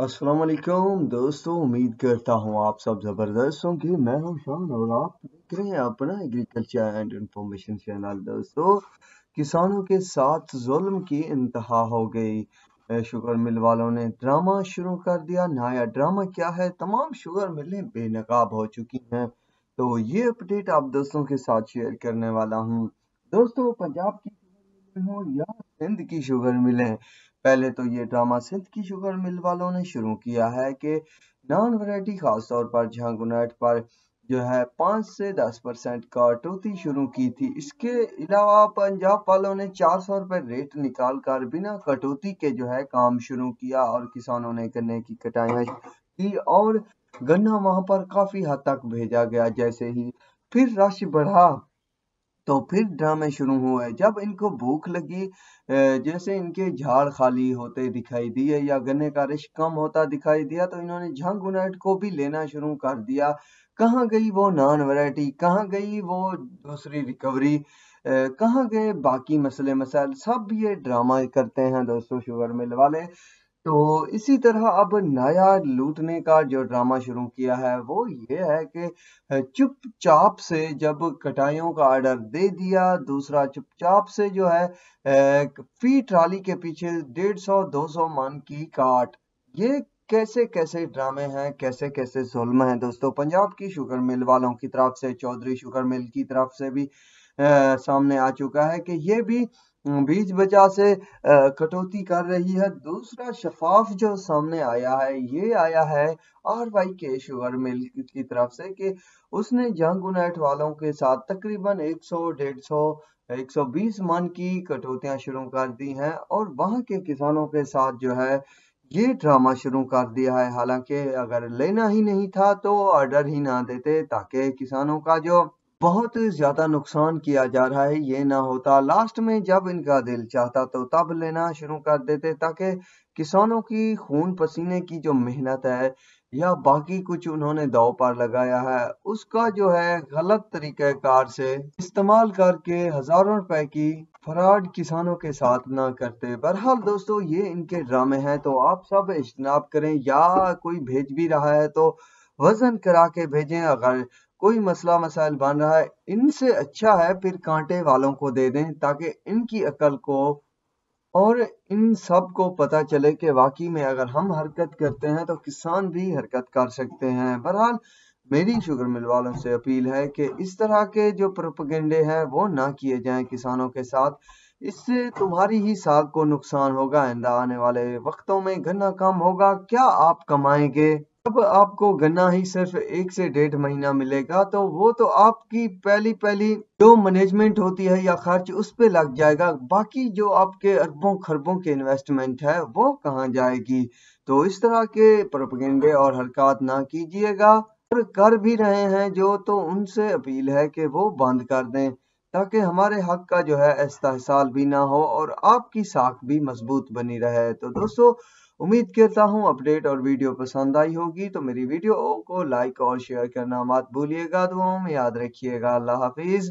असलम दोस्तों उम्मीद करता हूँ आप सब ज़बरदस्त होंगे मैं हूँ शान और आप देख रहे हैं अपना एग्रीकल्चर एंड इंफॉर्मेशन चैनल दोस्तों किसानों के साथ जुल्म की इंतहा हो गई शुगर मिल वालों ने ड्रामा शुरू कर दिया नया ड्रामा क्या है तमाम शुगर मिलें बेनकाब हो चुकी हैं तो ये अपडेट आप दोस्तों के साथ शेयर करने वाला हूँ दोस्तों पंजाब की शुगर मिलें हो या सिंध की शुगर मिलें पहले तो ये ड्रामा सिंध की शुगर मिल वालों ने शुरू किया है कि नॉन वैरायटी तौर पर झांगुनेट पर जो है पाँच से दस परसेंट कटौती शुरू की थी इसके अलावा पंजाब वालों ने चार सौ रुपये रेट निकाल कर बिना कटौती के जो है काम शुरू किया और किसानों ने गन्ने की कटाइयाँ की और गन्ना वहाँ पर काफ़ी हद तक भेजा गया जैसे ही फिर राशि बढ़ा तो फिर ड्रामे शुरू हुए जब इनको भूख लगी जैसे इनके झाड़ खाली होते दिखाई दिए या गन्ने का रिश कम होता दिखाई दिया तो इन्होंने झंग को भी लेना शुरू कर दिया कहाँ गई वो नॉन वैरायटी कहाँ गई वो दूसरी रिकवरी कहाँ गए बाकी मसले मसाइल सब ये ड्रामा करते हैं दोस्तों शुगर मिल वाले तो इसी तरह अब नया लूटने का जो ड्रामा शुरू किया है वो ये है कि चुपचाप से जब कटाइयों का आर्डर दे दिया दूसरा चुपचाप से जो है फी ट्राली के पीछे डेढ़ सौ दो सौ मान की काट ये कैसे कैसे ड्रामे हैं कैसे कैसे जुल्म हैं दोस्तों पंजाब की शुगर मिल वालों की तरफ से चौधरी शुगर मिल की तरफ से भी आ, सामने आ चुका है कि ये भी हम्म, बीज वजह से कटौती कर रही है दूसरा शफाफ जो सामने आया है ये आया है R Y K sugar mill की तरफ से कि उसने जंग उनेट वालों के साथ तकरीबन 100 150 120 मन की कटौतियां शुरू कर दी हैं और वहां के किसानों के साथ जो है ये ड्रामा शुरू कर दिया है हालांकि अगर लेना ही नहीं था तो ऑर्डर ही ना देते ताकि किसानों का जो बहुत ज्यादा नुकसान किया जा रहा है ये ना होता लास्ट में जब इनका दिल चाहता तो तब लेना शुरू कर देते ताकि किसानों की खून पसीने की जो मेहनत है या बाकी कुछ उन्होंने दाव पर लगाया है उसका जो है गलत तरीक़ाकार से इस्तेमाल करके हजारों रुपए की फ्रॉड किसानों के साथ ना करते बहरहाल दोस्तों ये इनके ड्रामे हैं तो आप सब इजनाब करें या कोई भेज भी रहा है तो वजन करा के भेजें अगर कोई मसला मसाइल बन रहा है इनसे अच्छा है फिर कांटे वालों को दे दें ताकि इनकी अकल को और इन सब को पता चले कि वाकई में अगर हम हरकत करते हैं तो किसान भी हरकत कर सकते हैं बहरहाल मेरी शुगर मिल वालों से अपील है कि इस तरह के जो प्रोपगेंडे हैं वो ना किए जाएं किसानों के साथ इससे तुम्हारी ही साग को नुकसान होगा आइंदा आने वाले वक्तों में गन्ना कम होगा क्या आप कमाएंगे अब आपको गन्ना ही सिर्फ एक से डेढ़ महीना मिलेगा तो वो तो आपकी पहली पहली जो मैनेजमेंट होती है या खर्च उस पर लग जाएगा बाकी जो आपके अरबों खरबों के इन्वेस्टमेंट है वो कहाँ जाएगी तो इस तरह के प्रोपगेंडे और हरकत ना कीजिएगा और कर भी रहे हैं जो तो उनसे अपील है कि वो बंद कर दें ताकि हमारे हक का जो है इस्तेसाल भी ना हो और आपकी साख भी मजबूत बनी रहे तो दोस्तों उम्मीद करता हूँ अपडेट और वीडियो पसंद आई होगी तो मेरी वीडियो को लाइक और शेयर करना मत भूलिएगा दुआओं में याद रखिएगा अल्लाह हाफिज़